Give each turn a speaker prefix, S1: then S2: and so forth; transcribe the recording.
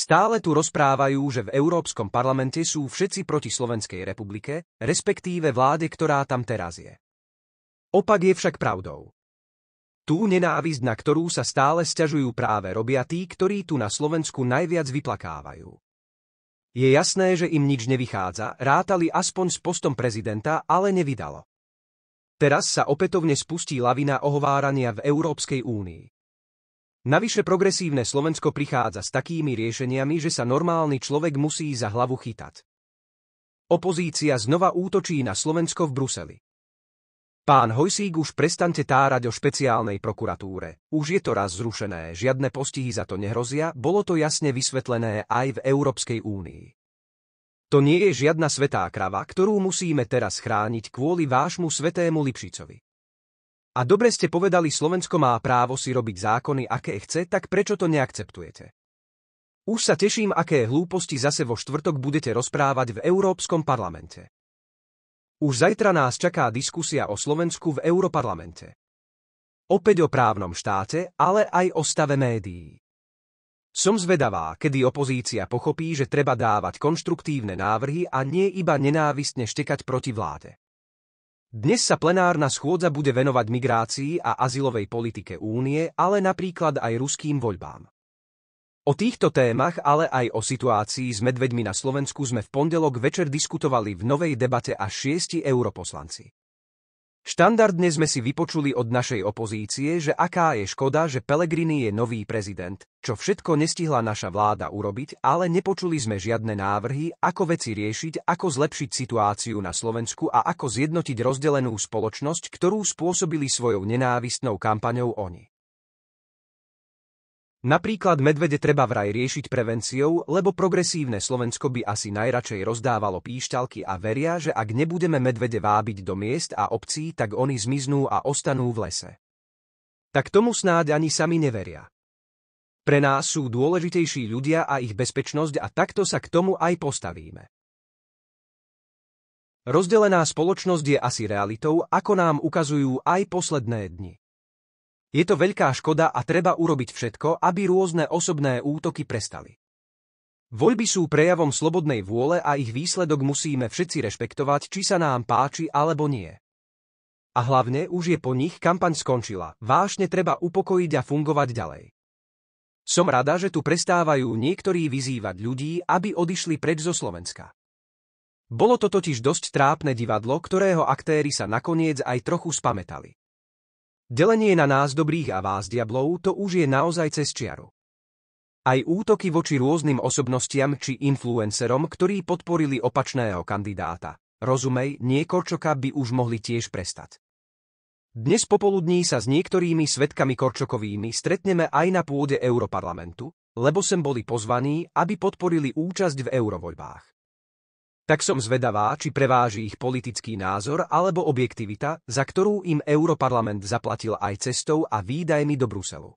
S1: Stále tu rozprávajú, že v Európskom parlamente sú všetci proti Slovenskej republike, respektíve vláde, ktorá tam teraz je. Opak je však pravdou. Tú nenávisť, na ktorú sa stále sťažujú práve robia tí, ktorí tu na Slovensku najviac vyplakávajú. Je jasné, že im nič nevychádza, rátali aspoň s postom prezidenta, ale nevydalo. Teraz sa opätovne spustí lavina ohovárania v Európskej únii. Navyše progresívne Slovensko prichádza s takými riešeniami, že sa normálny človek musí za hlavu chytať. Opozícia znova útočí na Slovensko v Bruseli. Pán Hojsík už prestante tárať o špeciálnej prokuratúre. Už je to raz zrušené, žiadne postihy za to nehrozia, bolo to jasne vysvetlené aj v Európskej únii. To nie je žiadna svetá krava, ktorú musíme teraz chrániť kvôli vášmu svetému Lipšicovi. A dobre ste povedali, Slovensko má právo si robiť zákony, aké chce, tak prečo to neakceptujete? Už sa teším, aké hlúposti zase vo štvrtok budete rozprávať v Európskom parlamente. Už zajtra nás čaká diskusia o Slovensku v Europarlamente. Opäť o právnom štáte, ale aj o stave médií. Som zvedavá, kedy opozícia pochopí, že treba dávať konštruktívne návrhy a nie iba nenávistne štekať proti vláde. Dnes sa plenárna schôdza bude venovať migrácii a azylovej politike únie, ale napríklad aj ruským voľbám. O týchto témach, ale aj o situácii s medveďmi na Slovensku sme v pondelok večer diskutovali v novej debate až šiesti europoslanci. Štandardne sme si vypočuli od našej opozície, že aká je škoda, že Pelegrini je nový prezident, čo všetko nestihla naša vláda urobiť, ale nepočuli sme žiadne návrhy, ako veci riešiť, ako zlepšiť situáciu na Slovensku a ako zjednotiť rozdelenú spoločnosť, ktorú spôsobili svojou nenávistnou kampaňou oni. Napríklad medvede treba vraj riešiť prevenciou, lebo progresívne Slovensko by asi najradšej rozdávalo píšťalky a veria, že ak nebudeme medvede vábiť do miest a obcí, tak oni zmiznú a ostanú v lese. Tak tomu snáď ani sami neveria. Pre nás sú dôležitejší ľudia a ich bezpečnosť a takto sa k tomu aj postavíme. Rozdelená spoločnosť je asi realitou, ako nám ukazujú aj posledné dni. Je to veľká škoda a treba urobiť všetko, aby rôzne osobné útoky prestali. Voľby sú prejavom slobodnej vôle a ich výsledok musíme všetci rešpektovať, či sa nám páči alebo nie. A hlavne už je po nich kampaň skončila, vášne treba upokojiť a fungovať ďalej. Som rada, že tu prestávajú niektorí vyzývať ľudí, aby odišli preč zo Slovenska. Bolo to totiž dosť trápne divadlo, ktorého aktéry sa nakoniec aj trochu spametali. Delenie na nás dobrých a vás diablov to už je naozaj cez čiaru. Aj útoky voči rôznym osobnostiam či influencerom, ktorí podporili opačného kandidáta. Rozumej, niekorčoka by už mohli tiež prestať. Dnes popoludní sa s niektorými svetkami Korčokovými stretneme aj na pôde Europarlamentu, lebo sem boli pozvaní, aby podporili účasť v eurovoľbách tak som zvedavá, či preváži ich politický názor alebo objektivita, za ktorú im Europarlament zaplatil aj cestou a výdajmi do Bruselu.